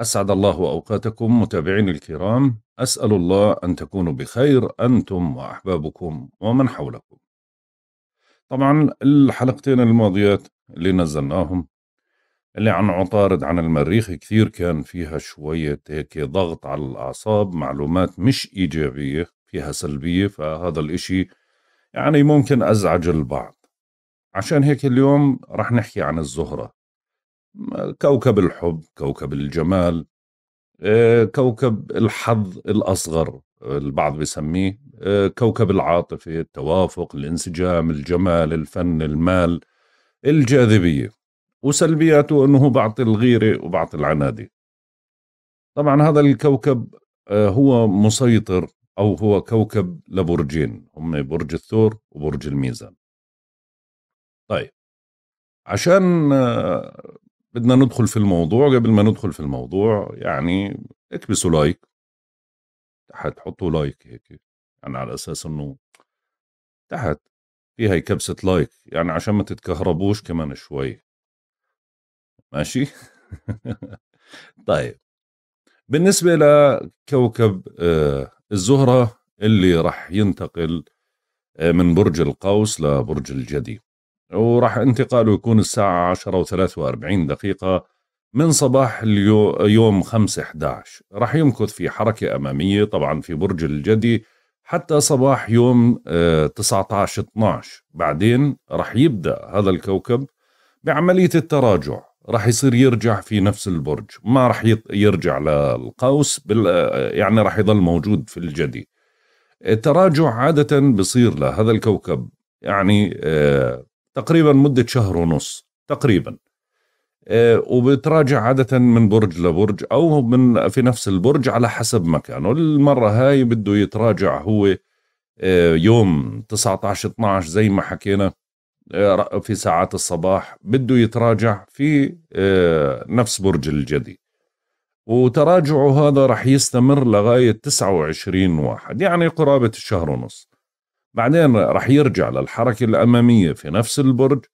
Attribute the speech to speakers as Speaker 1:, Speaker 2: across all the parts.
Speaker 1: أسعد الله أوقاتكم متابعين الكرام أسأل الله أن تكونوا بخير أنتم وأحبابكم ومن حولكم طبعا الحلقتين الماضيات اللي نزلناهم اللي عن عطارد عن المريخ كثير كان فيها شوية هيك ضغط على الأعصاب معلومات مش إيجابية فيها سلبية فهذا الإشي يعني ممكن أزعج البعض عشان هيك اليوم رح نحكي عن الزهرة كوكب الحب كوكب الجمال آه، كوكب الحظ الأصغر آه، البعض بيسميه آه، كوكب العاطفة التوافق الانسجام الجمال الفن المال الجاذبية وسلبياته أنه بعطي الغيرة وبعطي العنادي طبعا هذا الكوكب هو مسيطر أو هو كوكب لبرجين هم برج الثور وبرج الميزان طيب عشان بدنا ندخل في الموضوع قبل ما ندخل في الموضوع يعني اكبسوا لايك تحت حطوا لايك هيك يعني على اساس انه تحت في هي كبسة لايك يعني عشان ما تتكهربوش كمان شوي ماشي طيب بالنسبة لكوكب آه، الزهرة اللي راح ينتقل آه، من برج القوس لبرج الجدي وراح انتقاله يكون الساعة 10 و43 دقيقة من صباح اليو يوم 5 11 راح يمكث في حركة أمامية طبعا في برج الجدي حتى صباح يوم 19 آه، 12 بعدين راح يبدأ هذا الكوكب بعملية التراجع راح يصير يرجع في نفس البرج ما راح يرجع للقوس بال... آه، يعني راح يظل موجود في الجدي التراجع عادة بصير لهذا الكوكب يعني آه تقريبا مدة شهر ونص تقريبا آه، وبتراجع عادة من برج لبرج أو من في نفس البرج على حسب مكانه المرة هاي بده يتراجع هو آه، يوم 19 12 زي ما حكينا آه، في ساعات الصباح بده يتراجع في نفس برج الجدي وتراجعه هذا رح يستمر لغاية 29 واحد يعني قرابة الشهر ونص بعدين راح يرجع للحركة الأمامية في نفس البرج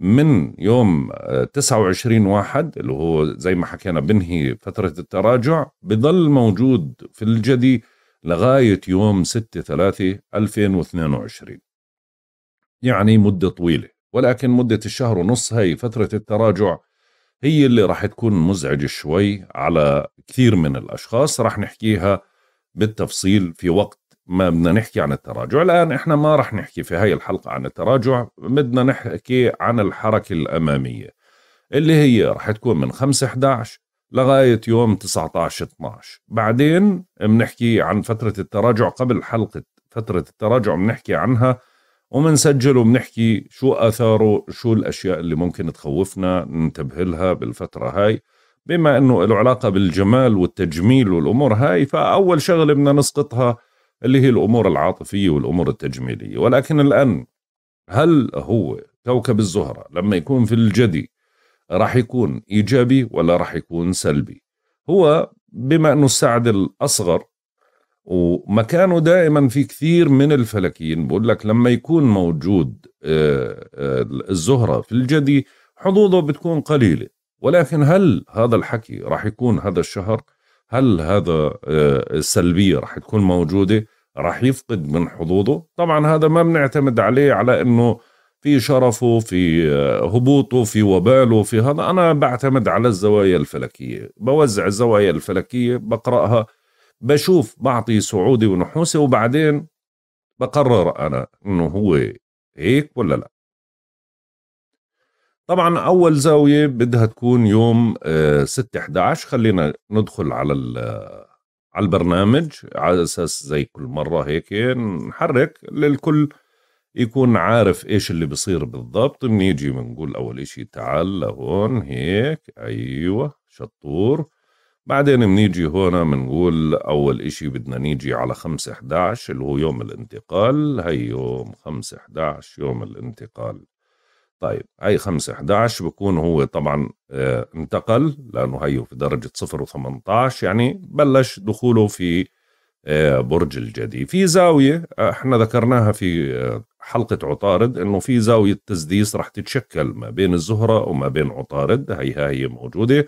Speaker 1: من يوم 29 آه، واحد اللي هو زي ما حكينا بنهي فترة التراجع بضل موجود في الجدي لغاية يوم 6 3 2022 يعني مدة طويلة ولكن مدة الشهر ونص هاي فترة التراجع هي اللي راح تكون مزعجة شوي على كثير من الأشخاص راح نحكيها بالتفصيل في وقت ما بدنا نحكي عن التراجع الآن إحنا ما رح نحكي في هاي الحلقة عن التراجع بدنا نحكي عن الحركة الأمامية اللي هي رح تكون من 5 11 لغاية يوم 19 12 بعدين بنحكي عن فترة التراجع قبل حلقة فترة التراجع بنحكي عنها ومنسجل وبنحكي شو أثاره شو الأشياء اللي ممكن تخوفنا ننتبه لها بالفترة هاي بما أنه له علاقة بالجمال والتجميل والأمور هاي فأول شغلة بدنا نسقطها اللي هي الأمور العاطفية والأمور التجميلية ولكن الآن هل هو كوكب الزهرة لما يكون في الجدي راح يكون إيجابي ولا راح يكون سلبي هو بما أنه السعد الأصغر ومكانه دائما في كثير من الفلكيين بقول لك لما يكون موجود آه، آه، الزهرة في الجدي حظوظه بتكون قليلة ولكن هل هذا الحكي راح يكون هذا الشهر هل هذا آه، السلبيه راح تكون موجوده راح يفقد من حظوظه طبعا هذا ما بنعتمد عليه على انه في شرفه في آه، هبوطه في وباله في هذا أنا بعتمد على الزوايا الفلكية بوزع الزوايا الفلكية بقرأها بشوف بعطي سعودي ونحوسي وبعدين بقرر أنا أنه هو هيك ولا لا طبعا اول زاويه بدها تكون يوم 6 آه، 11 خلينا ندخل على آه، على البرنامج على اساس زي كل مره هيك نحرك للكل يكون عارف ايش اللي بصير بالضبط بنيجي بنقول اول اشي تعال لهون هيك ايوه شطور بعدين بنيجي هون بنقول اول اشي بدنا نيجي على 5 11 اللي هو يوم الانتقال هي يوم 5 11 يوم الانتقال طيب هي 5 11 بكون هو طبعا آه، انتقل لانه هيو في درجه 0 و18 يعني بلش دخوله في آه، برج الجدي في زاويه آه، احنا ذكرناها في حلقه عطارد انه في زاويه تسديس راح تتشكل ما بين الزهره وما بين عطارد هيها هي موجوده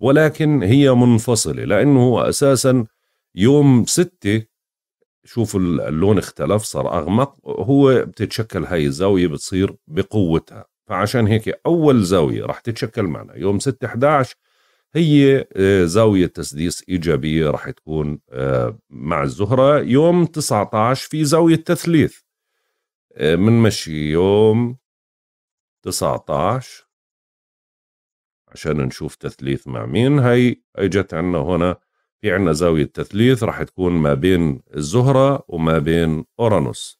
Speaker 1: ولكن هي منفصله لانه هو اساسا يوم 6 شوفوا اللون اختلف صار اغمق هو بتتشكل هاي الزاويه بتصير بقوتها فعشان هيك أول زاوية رح تتشكل معنا يوم 6 11 هي آه، زاوية تسديس إيجابية رح تكون آه، مع الزهرة يوم 19 في زاوية تثليث آه، مشي يوم 19 عشان نشوف تثليث مع مين هي اجت عنا هنا في عنا زاوية تثليث رح تكون ما بين الزهرة وما بين أورانوس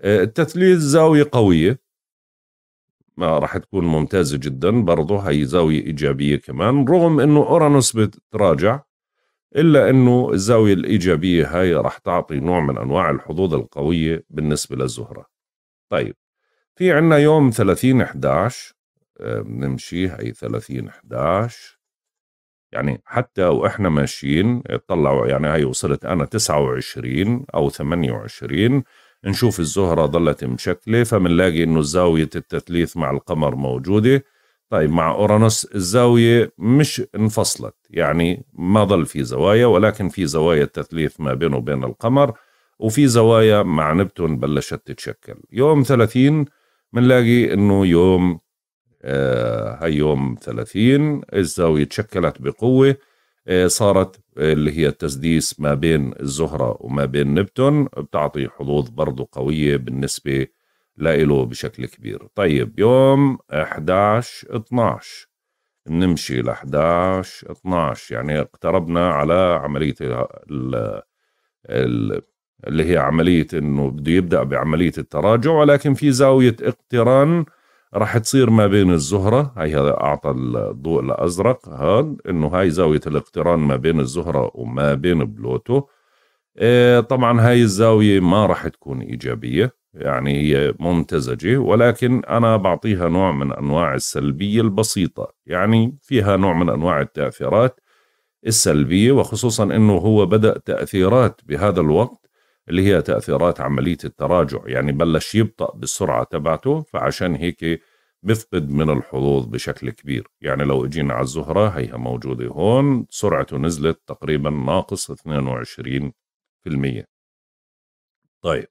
Speaker 1: التثليث زاوية قوية راح تكون ممتازة جدا برضه هي زاوية إيجابية كمان رغم أنه أورانوس بتراجع إلا أنه الزاوية الإيجابية هاي راح تعطي نوع من أنواع الحظوظ القوية بالنسبة للزهرة طيب في عنا يوم 30 11 آه، بنمشي هي 30 11 يعني حتى واحنا ماشيين اطلعوا يعني هي وصلت انا 29 او 28 نشوف الزهرة ظلت مشكلة فمنلاقي إنه زاوية التثليث مع القمر موجودة طيب مع أورانوس الزاوية مش انفصلت يعني ما ظل في زوايا ولكن في زوايا التثليث ما بينه وبين القمر وفي زوايا مع نبتون بلشت تتشكل يوم 30 بنلاقي انه يوم آه هاي يوم 30 الزاوية تشكلت بقوة آه، صارت آه، اللي هي التسديس ما بين الزهرة وما بين نبتون بتعطي حظوظ برضو قوية بالنسبة لإله بشكل كبير طيب يوم 11 12 بنمشي ل 11 12 يعني اقتربنا على عملية ال اللي هي عملية انه بده يبدأ بعملية التراجع ولكن في زاوية اقتران راح تصير ما بين الزهرة هي هذا أعطى الضوء الأزرق هان إنه هاي زاوية الاقتران ما بين الزهرة وما بين بلوتو إيه، طبعا هاي الزاوية ما راح تكون إيجابية يعني هي ممتزجة ولكن أنا بعطيها نوع من أنواع السلبية البسيطة يعني فيها نوع من أنواع التأثيرات السلبية وخصوصا أنه هو بدأ تأثيرات بهذا الوقت اللي هي تأثيرات عملية التراجع يعني بلش يبطأ بالسرعة تبعته فعشان هيك بفقد من الحظوظ بشكل كبير يعني لو اجينا على الزهرة هيها موجودة هون سرعته نزلت تقريبا ناقص 22% طيب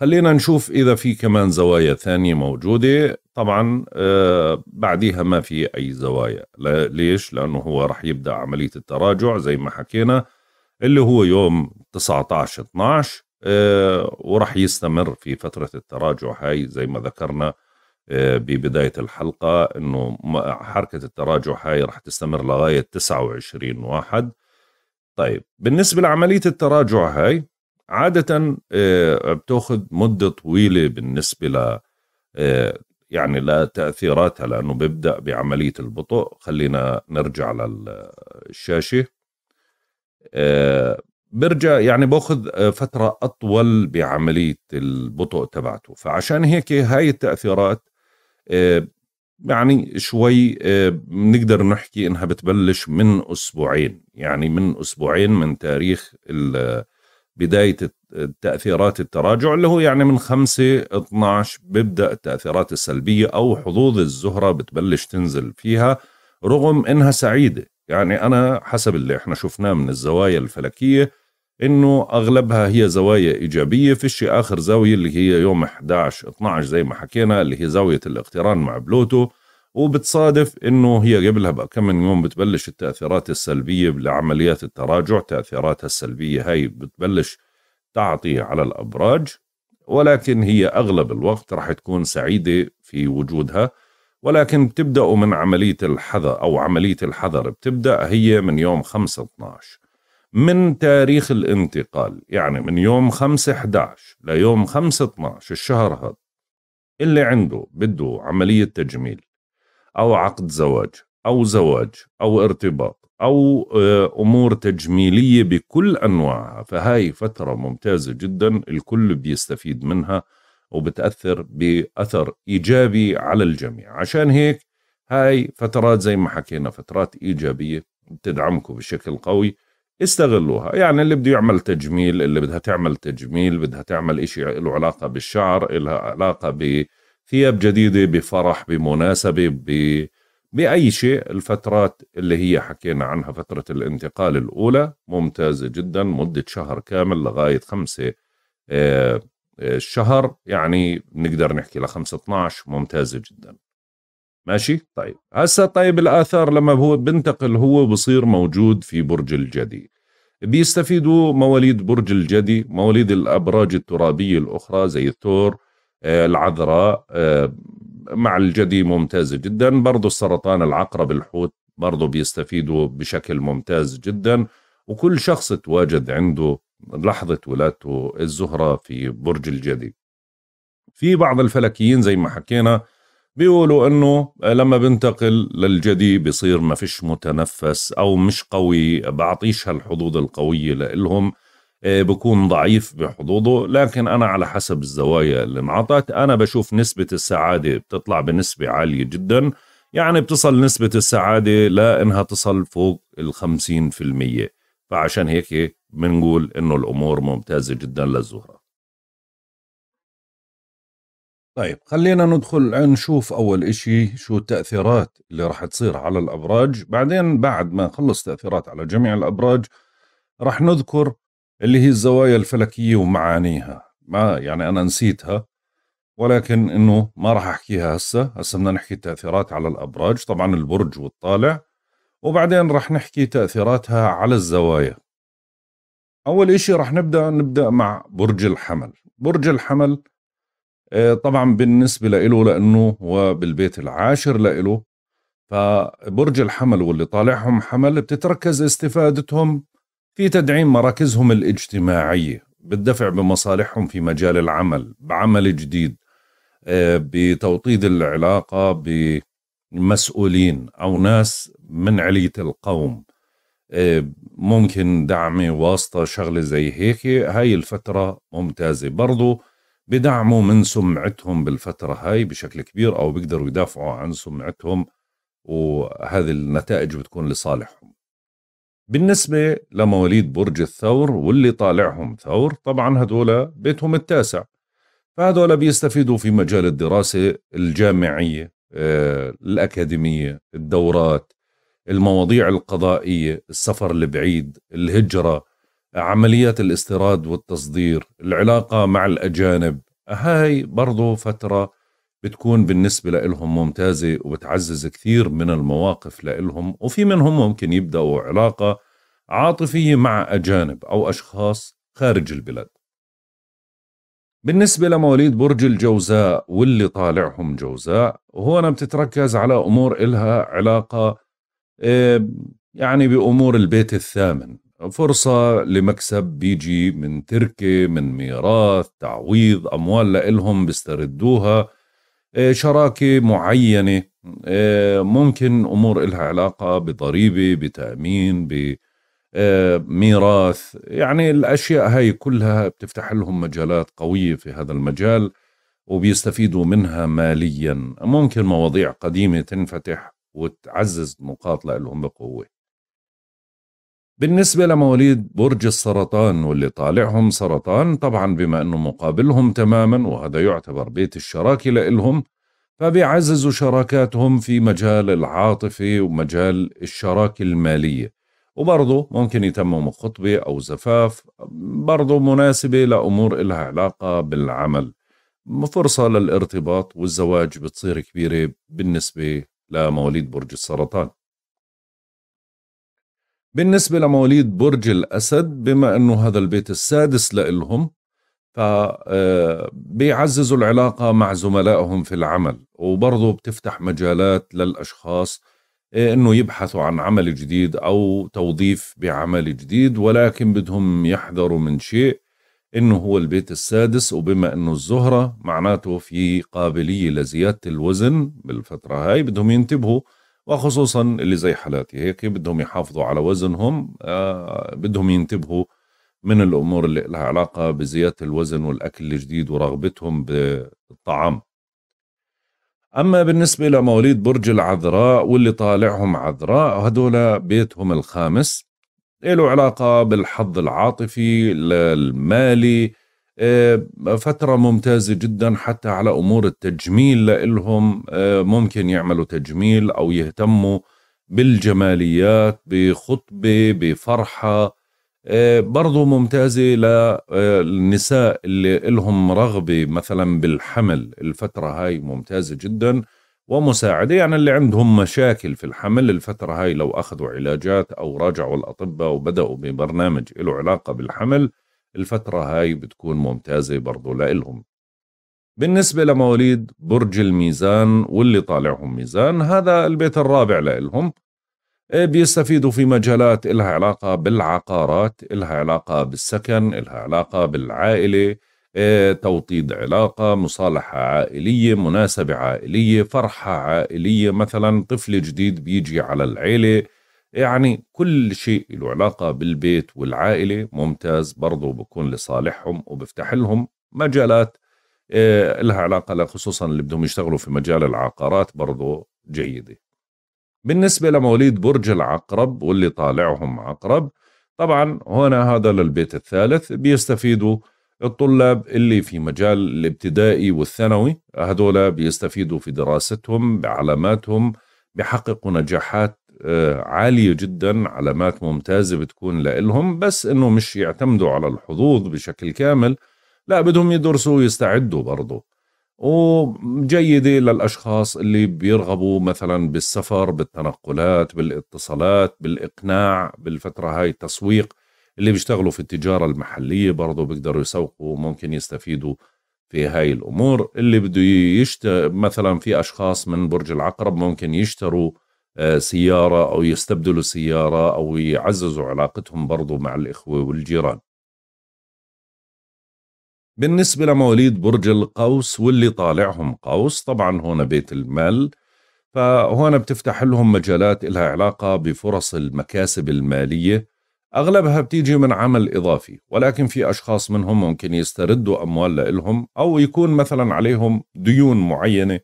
Speaker 1: خلينا نشوف إذا في كمان زوايا ثانية موجودة طبعا آه بعديها ما في أي زوايا ليش؟ لأنه هو رح يبدأ عملية التراجع زي ما حكينا اللي هو يوم 19 12 وراح يستمر في فترة التراجع هاي زي ما ذكرنا آه، ببداية الحلقة أنه حركة التراجع هاي راح تستمر لغاية 29 واحد طيب بالنسبة لعملية التراجع هاي عادة آه، بتاخذ مدة طويلة بالنسبة ل آه، يعني لتأثيراتها لأنه بيبدأ بعملية البطء خلينا نرجع للشاشة آه، برجع يعني باخذ آه، فترة أطول بعملية البطء تبعته فعشان هيك هاي التأثيرات آه، يعني شوي بنقدر نحكي انها بتبلش من اسبوعين يعني من اسبوعين من تاريخ بدايه تاثيرات التراجع اللي هو يعني من 5 12 بيبدا التاثيرات السلبيه او حظوظ الزهره بتبلش تنزل فيها رغم انها سعيده يعني أنا حسب اللي احنا شفناه من الزوايا الفلكية إنه أغلبها هي زوايا إيجابية فيش آخر زاوية اللي هي يوم 11 12 زي ما حكينا اللي هي زاوية الاقتران مع بلوتو وبتصادف انه هي قبلها بكم من يوم بتبلش التاثيرات السلبيه لعمليات التراجع تاثيراتها السلبيه هاي بتبلش تعطي على الابراج ولكن هي اغلب الوقت راح تكون سعيده في وجودها ولكن بتبدأوا من عملية الحذر أو عملية الحذر بتبدأ هي من يوم 5 12 من تاريخ الانتقال يعني من يوم 5 11 ليوم 5 12 الشهر هذا اللي عنده بده عملية تجميل أو عقد زواج أو زواج أو ارتباط أو آه، أمور تجميلية بكل أنواعها فهاي فترة ممتازة جدا الكل بيستفيد منها وبتأثر بأثر إيجابي على الجميع عشان هيك هاي فترات زي ما حكينا فترات إيجابية بتدعمكم بشكل قوي استغلوها يعني اللي بده يعمل تجميل اللي بدها تعمل تجميل بدها تعمل إشي له علاقة بالشعر لها علاقة بثياب جديدة بفرح بمناسبة ب... بأي شيء الفترات اللي هي حكينا عنها فترة الانتقال الأولى ممتازة جدا مدة شهر كامل لغاية خمسة آه، الشهر يعني بنقدر نحكي ل 5 12 ممتازه جدا ماشي طيب هسه طيب الاثار لما هو بنتقل هو بصير موجود في برج الجدي بيستفيدوا مواليد برج الجدي مواليد الابراج الترابيه الاخرى زي الثور آه، العذراء آه، مع الجدي ممتازه جدا برضه السرطان العقرب الحوت برضه بيستفيدوا بشكل ممتاز جدا وكل شخص تواجد عنده لحظة ولادته الزهرة في برج الجدي في بعض الفلكيين زي ما حكينا بيقولوا انه لما بنتقل للجدي بصير ما فيش متنفس او مش قوي بعطيش هالحظوظ القويه لإلهم آه، بكون ضعيف بحظوظه لكن انا على حسب الزوايا اللي انعطت انا بشوف نسبه السعاده بتطلع بنسبه عاليه جدا يعني بتصل نسبه السعاده لانها تصل فوق ال 50% فعشان هيك بنقول انه الامور ممتازه جدا للزهره طيب خلينا ندخل نشوف اول اشي شو التاثيرات اللي راح تصير على الابراج بعدين بعد ما نخلص تاثيرات على جميع الابراج راح نذكر اللي هي الزوايا الفلكيه ومعانيها ما يعني انا نسيتها ولكن انه ما راح احكيها هسه هسه بدنا نحكي التاثيرات على الابراج طبعا البرج والطالع وبعدين راح نحكي تاثيراتها على الزوايا اول إشي رح نبدا نبدا مع برج الحمل برج الحمل آه، طبعا بالنسبه لإله لانه هو بالبيت العاشر لإله فبرج الحمل واللي طالعهم حمل بتتركز استفادتهم في تدعيم مراكزهم الاجتماعيه بالدفع بمصالحهم في مجال العمل بعمل جديد آه، بتوطيد العلاقه بمسؤولين او ناس من عليه القوم آه، ممكن دعم واسطة شغلة زي هيك هاي الفترة ممتازة برضو بدعموا من سمعتهم بالفترة هاي بشكل كبير أو بيقدروا يدافعوا عن سمعتهم وهذه النتائج بتكون لصالحهم بالنسبة لمواليد برج الثور واللي طالعهم ثور طبعا هدول بيتهم التاسع فهدول بيستفيدوا في مجال الدراسة الجامعية آه، الأكاديمية الدورات المواضيع القضائية السفر البعيد الهجرة عمليات الاستيراد والتصدير العلاقة مع الأجانب هاي برضو فترة بتكون بالنسبة لهم ممتازة وبتعزز كثير من المواقف لهم وفي منهم ممكن يبدأوا علاقة عاطفية مع أجانب أو أشخاص خارج البلاد بالنسبة لمواليد برج الجوزاء واللي طالعهم جوزاء هون بتتركز على أمور إلها علاقة آه، يعني بأمور البيت الثامن فرصة لمكسب بيجي من تركة من ميراث تعويض أموال لإلهم بيستردوها آه، شراكة معينة آه، ممكن أمور إلها علاقة بضريبة بتأمين بميراث يعني الأشياء هاي كلها بتفتح لهم مجالات قوية في هذا المجال وبيستفيدوا منها ماليا ممكن مواضيع قديمة تنفتح وتعزز نقاط لهم بقوة بالنسبة لمواليد برج السرطان واللي طالعهم سرطان طبعا بما أنه مقابلهم تماما وهذا يعتبر بيت الشراكة لإلهم فبيعززوا شراكاتهم في مجال العاطفة ومجال الشراكة المالية وبرضه ممكن يتمموا خطبة أو زفاف برضه مناسبة لأمور إلها علاقة بالعمل فرصة للارتباط والزواج بتصير كبيرة بالنسبة لمواليد برج السرطان بالنسبة لمواليد برج الأسد بما أنه هذا البيت السادس لإلهم فبيعززوا آه، العلاقة مع زملائهم في العمل وبرضه بتفتح مجالات للأشخاص آه، أنه يبحثوا عن عمل جديد أو توظيف بعمل جديد ولكن بدهم يحذروا من شيء انه هو البيت السادس وبما انه الزهره معناته في قابليه لزياده الوزن بالفتره هاي بدهم ينتبهوا وخصوصا اللي زي حالاتي هيك بدهم يحافظوا على وزنهم آه بدهم ينتبهوا من الامور اللي لها علاقه بزياده الوزن والاكل الجديد ورغبتهم بالطعام أما بالنسبة لمواليد برج العذراء واللي طالعهم عذراء هدول بيتهم الخامس له علاقة بالحظ العاطفي المالي آه، فترة ممتازة جدا حتى على أمور التجميل لإلهم آه، ممكن يعملوا تجميل أو يهتموا بالجماليات بخطبة بفرحة آه، برضو ممتازة للنساء اللي لهم رغبة مثلا بالحمل الفترة هاي ممتازة جداً ومساعدة يعني اللي عندهم مشاكل في الحمل الفترة هاي لو أخذوا علاجات أو راجعوا الأطباء وبدأوا ببرنامج له علاقة بالحمل الفترة هاي بتكون ممتازة برضو لإلهم بالنسبة لمواليد برج الميزان واللي طالعهم ميزان هذا البيت الرابع لإلهم إيه، بيستفيدوا في مجالات إلها علاقة بالعقارات إلها علاقة بالسكن إلها علاقة بالعائلة توطيد علاقة مصالحة عائلية مناسبة عائلية فرحة عائلية مثلا طفل جديد بيجي على العيلة يعني كل شيء له علاقة بالبيت والعائلة ممتاز برضو بكون لصالحهم وبفتح لهم مجالات آه، لها علاقة خصوصا اللي بدهم يشتغلوا في مجال العقارات برضو جيدة بالنسبة لمواليد برج العقرب واللي طالعهم عقرب طبعا هنا هذا للبيت الثالث بيستفيدوا الطلاب اللي في مجال الابتدائي والثانوي هذول بيستفيدوا في دراستهم بعلاماتهم بيحققوا نجاحات آه، عالية جدا علامات ممتازة بتكون لإلهم بس إنه مش يعتمدوا على الحظوظ بشكل كامل لا بدهم يدرسوا ويستعدوا برضه وجيدة للأشخاص اللي بيرغبوا مثلا بالسفر بالتنقلات بالاتصالات بالإقناع بالفترة هاي التسويق اللي بيشتغلوا في التجارة المحلية برضه بيقدروا يسوقوا ممكن يستفيدوا في هاي الأمور اللي بده يشت مثلا في أشخاص من برج العقرب ممكن يشتروا آه، سيارة أو يستبدلوا سيارة أو يعززوا علاقتهم برضو مع الإخوة والجيران بالنسبة لمواليد برج القوس واللي طالعهم قوس طبعا هون بيت المال فهون بتفتح لهم مجالات لها علاقة بفرص المكاسب المالية أغلبها بتيجي من عمل إضافي ولكن في أشخاص منهم ممكن يستردوا أموال لإلهم أو يكون مثلا عليهم ديون معينة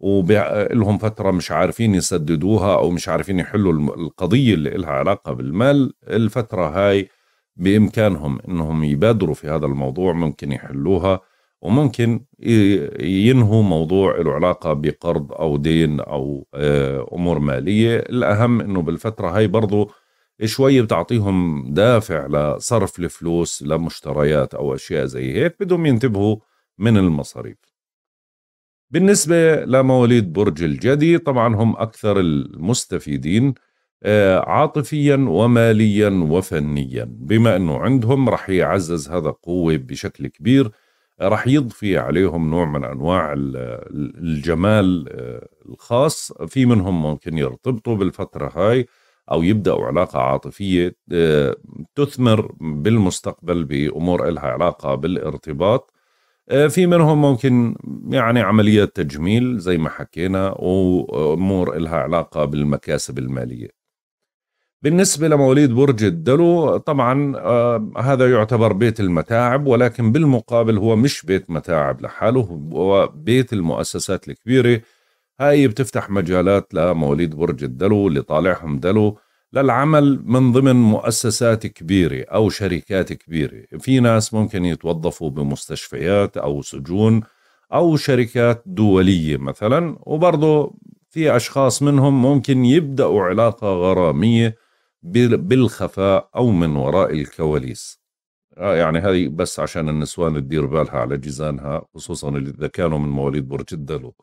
Speaker 1: ولهم فترة مش عارفين يسددوها أو مش عارفين يحلوا القضية اللي إلها علاقة بالمال الفترة هاي بإمكانهم إنهم يبادروا في هذا الموضوع ممكن يحلوها وممكن ينهوا موضوع له علاقة بقرض أو دين أو آه، أمور مالية الأهم إنه بالفترة هاي برضو شوي بتعطيهم دافع لصرف الفلوس لمشتريات او اشياء زي هيك بدهم ينتبهوا من المصاريف بالنسبة لمواليد برج الجدي طبعا هم أكثر المستفيدين آه، عاطفيا وماليا وفنيا بما أنه عندهم رح يعزز هذا القوة بشكل كبير رح يضفي عليهم نوع من أنواع الجمال آه، الخاص في منهم ممكن يرتبطوا بالفترة هاي او يبداوا علاقه عاطفيه آه، تثمر بالمستقبل بامور لها علاقه بالارتباط آه، في منهم ممكن يعني عمليات تجميل زي ما حكينا وامور لها علاقه بالمكاسب الماليه بالنسبة لمواليد برج الدلو طبعا آه، هذا يعتبر بيت المتاعب ولكن بالمقابل هو مش بيت متاعب لحاله هو بيت المؤسسات الكبيرة هاي بتفتح مجالات لمواليد برج الدلو اللي طالعهم دلو للعمل من ضمن مؤسسات كبيرة أو شركات كبيرة في ناس ممكن يتوظفوا بمستشفيات أو سجون أو شركات دولية مثلا وبرضه في أشخاص منهم ممكن يبدأوا علاقة غرامية بالخفاء أو من وراء الكواليس آه، يعني هذه بس عشان النسوان تدير بالها على جيزانها خصوصا اللي إذا كانوا من مواليد برج الدلو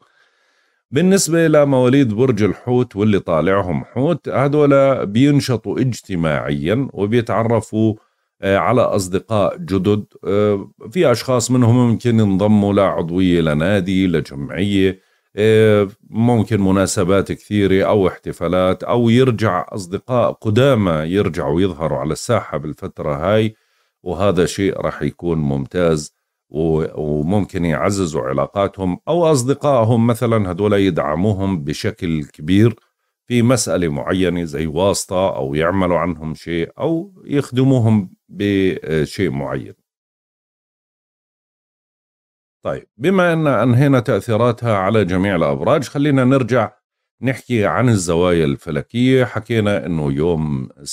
Speaker 1: بالنسبة لمواليد برج الحوت واللي طالعهم حوت هدول بينشطوا اجتماعيا وبيتعرفوا آه، على أصدقاء جدد آه، في أشخاص منهم ممكن ينضموا لعضوية لنادي لجمعية آه، ممكن مناسبات كثيرة أو احتفالات أو يرجع أصدقاء قدامى يرجعوا يظهروا على الساحة بالفترة هاي وهذا شيء رح يكون ممتاز وممكن يعززوا علاقاتهم أو أصدقائهم مثلا هدول يدعموهم بشكل كبير في مسألة معينة زي واسطة أو يعملوا عنهم شيء أو يخدموهم بشيء معين طيب بما أن أنهينا تأثيراتها على جميع الأبراج خلينا نرجع نحكي عن الزوايا الفلكية حكينا أنه يوم 6-11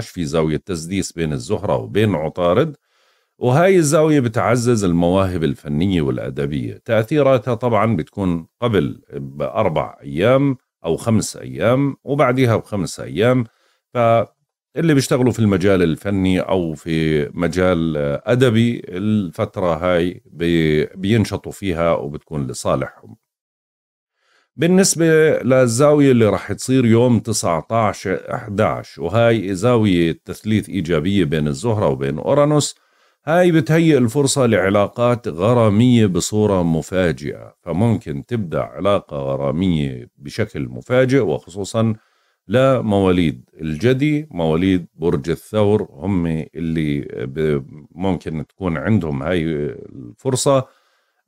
Speaker 1: في زاوية تسديس بين الزهرة وبين عطارد وهاي الزاوية بتعزز المواهب الفنية والأدبية تأثيراتها طبعا بتكون قبل بأربع أيام أو خمس أيام وبعدها بخمس أيام فاللي بيشتغلوا في المجال الفني أو في مجال أدبي الفترة هاي بينشطوا فيها وبتكون لصالحهم بالنسبة للزاوية اللي راح تصير يوم 19 11 وهاي زاوية تثليث إيجابية بين الزهرة وبين أورانوس هاي بتهيئ الفرصة لعلاقات غرامية بصورة مفاجئة فممكن تبدأ علاقة غرامية بشكل مفاجئ وخصوصا لمواليد الجدي مواليد برج الثور هم اللي ممكن تكون عندهم هاي الفرصة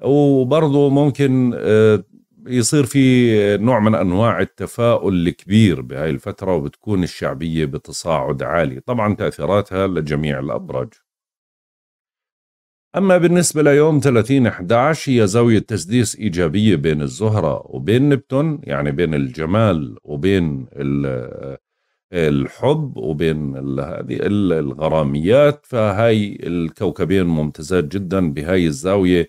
Speaker 1: وبرضه ممكن آه، يصير في نوع من انواع التفاؤل الكبير بهاي الفتره وبتكون الشعبيه بتصاعد عالي طبعا تاثيراتها لجميع الابراج أما بالنسبة ليوم 30/11 هي زاوية تسديس إيجابية بين الزهرة وبين نبتون يعني بين الجمال وبين الحب وبين هذه الغراميات فهاي الكوكبين ممتازات جدا بهاي الزاوية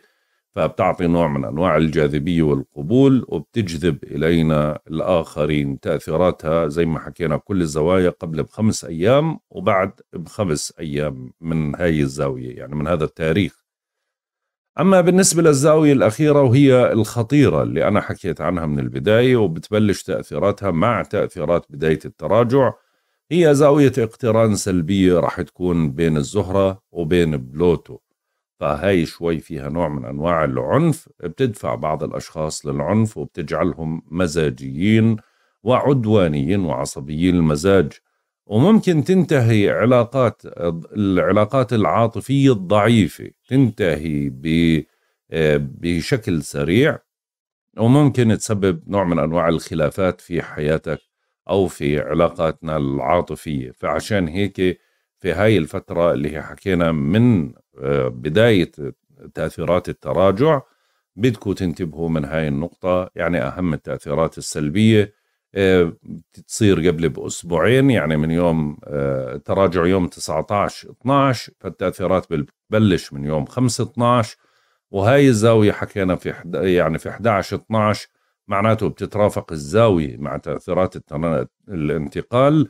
Speaker 1: فبتعطي نوع من انواع الجاذبيه والقبول وبتجذب الينا الاخرين تاثيراتها زي ما حكينا كل الزوايا قبل بخمس ايام وبعد بخمس ايام من هاي الزاويه يعني من هذا التاريخ اما بالنسبه للزاويه الاخيره وهي الخطيره اللي انا حكيت عنها من البدايه وبتبلش تاثيراتها مع تاثيرات بدايه التراجع هي زاويه اقتران سلبيه راح تكون بين الزهره وبين بلوتو فهاي شوي فيها نوع من أنواع العنف بتدفع بعض الأشخاص للعنف وبتجعلهم مزاجيين وعدوانيين وعصبيين المزاج وممكن تنتهي علاقات العلاقات العاطفية الضعيفة تنتهي بشكل سريع وممكن تسبب نوع من أنواع الخلافات في حياتك أو في علاقاتنا العاطفية فعشان هيك في هاي الفترة اللي هي حكينا من بداية تأثيرات التراجع بدكم تنتبهوا من هاي النقطة يعني أهم التأثيرات السلبية آه، تصير قبل بأسبوعين يعني من يوم آه، تراجع يوم 19 12 فالتأثيرات بتبلش من يوم 5 12 وهاي الزاوية حكينا في يعني في 11 12 معناته بتترافق الزاوية مع تأثيرات الانتقال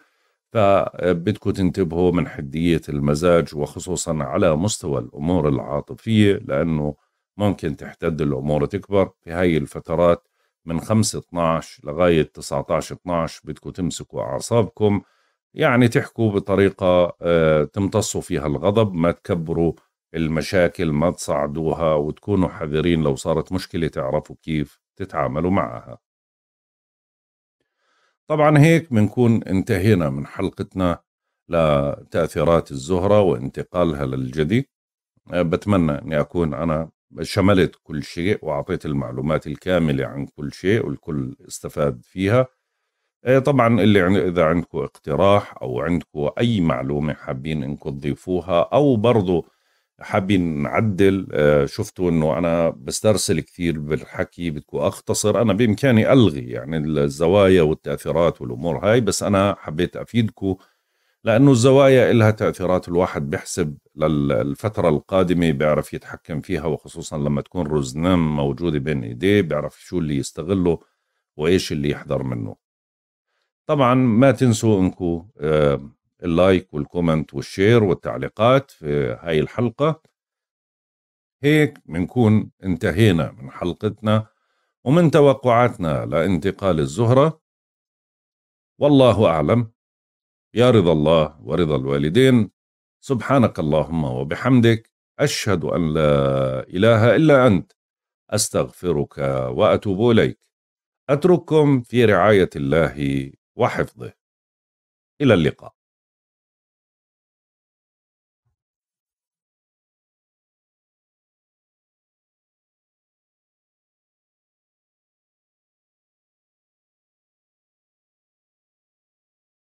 Speaker 1: فبدكم تنتبهوا من حدية المزاج وخصوصا على مستوى الأمور العاطفية لأنه ممكن تحتد الأمور تكبر في هاي الفترات من 5 12 لغاية 19 12 بدكم تمسكوا أعصابكم يعني تحكوا بطريقة آه، تمتصوا فيها الغضب ما تكبروا المشاكل ما تصعدوها وتكونوا حذرين لو صارت مشكلة تعرفوا كيف تتعاملوا معها طبعا هيك بنكون انتهينا من حلقتنا لتأثيرات الزهرة وانتقالها للجدي أه، بتمنى أني أكون أنا شملت كل شيء وأعطيت المعلومات الكاملة عن كل شيء والكل استفاد فيها أه، طبعا اللي إذا عندكم اقتراح أو عندكم أي معلومة حابين أنكم تضيفوها أو برضو حابين نعدل آه، شفتوا انه انا بسترسل كثير بالحكي بدكم اختصر انا بامكاني الغي يعني الزوايا والتاثيرات والامور هاي بس انا حبيت افيدكم لانه الزوايا لها تاثيرات الواحد بيحسب للفتره القادمه بيعرف يتحكم فيها وخصوصا لما تكون رزنام موجوده بين ايديه بيعرف شو اللي يستغله وايش اللي يحذر منه طبعا ما تنسوا انكم آه، اللايك والكومنت والشير والتعليقات في هاي الحلقة هيك بنكون انتهينا من حلقتنا ومن توقعاتنا لانتقال الزهرة والله أعلم يا رضا الله ورضا الوالدين سبحانك اللهم وبحمدك أشهد أن لا إله إلا أنت أستغفرك وأتوب إليك أترككم في رعاية الله وحفظه إلى اللقاء